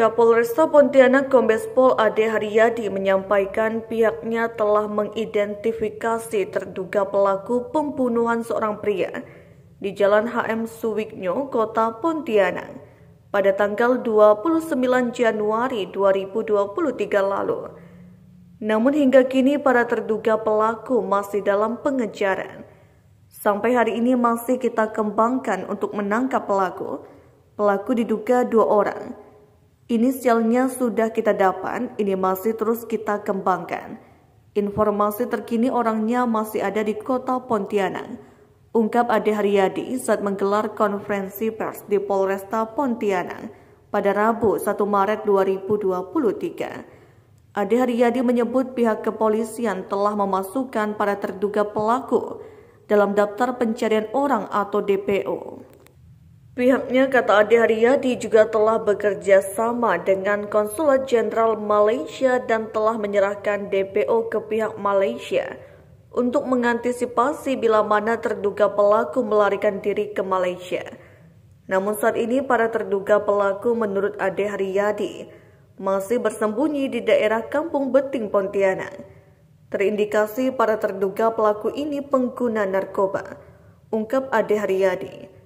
Kapolresta Pontianak Kombes Pol Ade Haryadi menyampaikan pihaknya telah mengidentifikasi terduga pelaku pembunuhan seorang pria di Jalan HM Suwiknyo, Kota Pontianak pada tanggal 29 Januari 2023 lalu. Namun hingga kini para terduga pelaku masih dalam pengejaran. Sampai hari ini masih kita kembangkan untuk menangkap pelaku. Pelaku diduga dua orang Inisialnya sudah kita dapat, ini masih terus kita kembangkan. Informasi terkini orangnya masih ada di kota Pontianak. Ungkap Ade Haryadi saat menggelar konferensi pers di Polresta Pontianak pada Rabu 1 Maret 2023. Ade Haryadi menyebut pihak kepolisian telah memasukkan para terduga pelaku dalam daftar pencarian orang atau DPO. Pihaknya kata Ade Haryadi juga telah bekerja sama dengan Konsulat Jenderal Malaysia dan telah menyerahkan DPO ke pihak Malaysia untuk mengantisipasi bila mana terduga pelaku melarikan diri ke Malaysia. Namun saat ini para terduga pelaku menurut Ade Haryadi masih bersembunyi di daerah Kampung Beting Pontianak. Terindikasi para terduga pelaku ini pengguna narkoba, ungkap Ade Haryadi.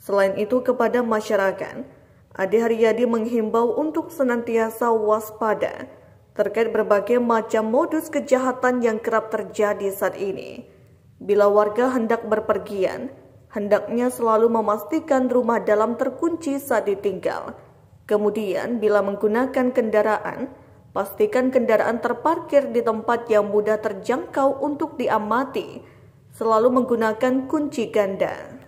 Selain itu kepada masyarakat, Ade Haryadi menghimbau untuk senantiasa waspada terkait berbagai macam modus kejahatan yang kerap terjadi saat ini. Bila warga hendak berpergian, hendaknya selalu memastikan rumah dalam terkunci saat ditinggal. Kemudian, bila menggunakan kendaraan, pastikan kendaraan terparkir di tempat yang mudah terjangkau untuk diamati. Selalu menggunakan kunci ganda.